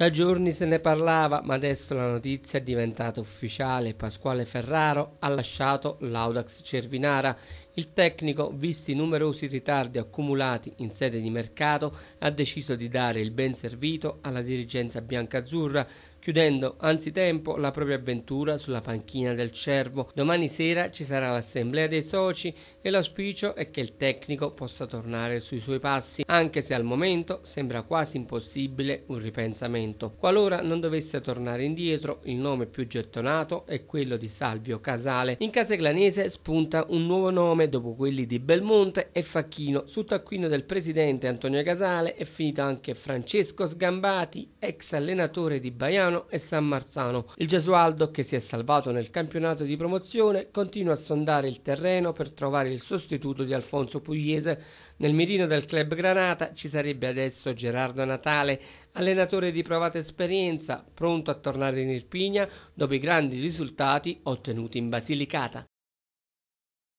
Da giorni se ne parlava, ma adesso la notizia è diventata ufficiale. Pasquale Ferraro ha lasciato l'Audax Cervinara. Il tecnico, visti i numerosi ritardi accumulati in sede di mercato, ha deciso di dare il ben servito alla dirigenza biancazzurra chiudendo anzitempo la propria avventura sulla panchina del Cervo. Domani sera ci sarà l'assemblea dei soci e l'auspicio è che il tecnico possa tornare sui suoi passi, anche se al momento sembra quasi impossibile un ripensamento. Qualora non dovesse tornare indietro, il nome più gettonato è quello di Salvio Casale. In Caseglanese spunta un nuovo nome dopo quelli di Belmonte e Facchino. Sul taccuino del presidente Antonio Casale è finito anche Francesco Sgambati, ex allenatore di Baiano Graziano e San Marzano. Il Gesualdo, che si è salvato nel campionato di promozione, continua a sondare il terreno per trovare il sostituto di Alfonso Pugliese. Nel mirino del club Granata ci sarebbe adesso Gerardo Natale, allenatore di provata esperienza, pronto a tornare in Irpigna dopo i grandi risultati ottenuti in Basilicata.